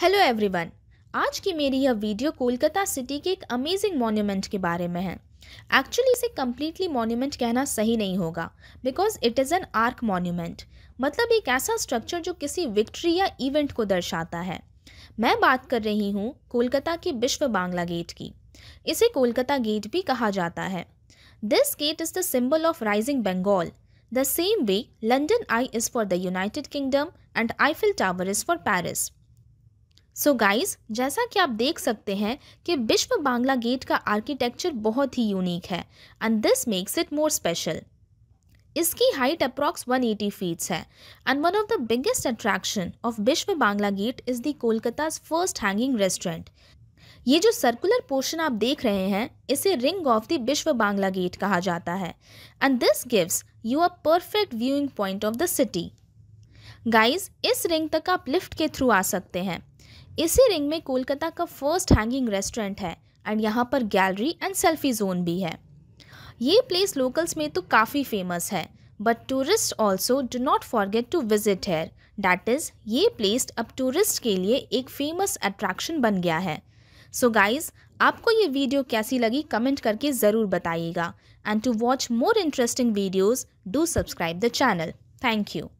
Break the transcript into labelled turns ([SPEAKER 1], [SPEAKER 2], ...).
[SPEAKER 1] hello everyone आज की मेरी यह वीडियो कोलकाता सिटी के एक अमेजिंग मॉन्यूमेंट के बारे में है एक्चुअली इसे कम्प्लीटली मॉन्यूमेंट कहना सही नहीं होगा because it is an arc monument मतलब एक ऐसा स्ट्रक्चर जो किसी विक्ट्री या इवेंट को दर्शाता है मैं बात कर रही हूँ कोलकाता के विश्व बांग्ला गेट की इसे कोलकाता गेट भी कहा जाता है this gate is the symbol of rising Bengal the same way London eye is for the United Kingdom and Eiffel tower is for Paris so so guys जैसा कि आप देख सकते हैं कि विश्व बांग्ला गेट का आर्किटेक्चर बहुत ही यूनिक है and this makes it more special इसकी हाइट अप्रॉक्स 180 फीट्स है and one of the biggest attraction of Biswa Bangla gate is the Kolkata first hanging restaurant ये जो सर्कुलर पोर्शन आप देख रहे हैं इसे रिंग ऑफ द विश्व बांग्ला गेट कहा जाता है and this gives you a perfect viewing point of the city guys इस रिंग तक आप लिफ्ट के थ्रू आ सकते हैं इसी रिंग में कोलकाता का फर्स्ट हैंगिंग रेस्टोरेंट है एंड यहाँ पर गैलरी एंड सेल्फी जोन भी है ये प्लेस लोकल्स में तो काफ़ी फेमस है but tourist also do not forget to visit here that is ये प्लेस अब टूरिस्ट के लिए एक फेमस अट्रैक्शन बन गया है सो so गाइज़ आपको ये वीडियो कैसी लगी कमेंट करके ज़रूर बताइएगा and to watch more interesting videos do subscribe the channel thank you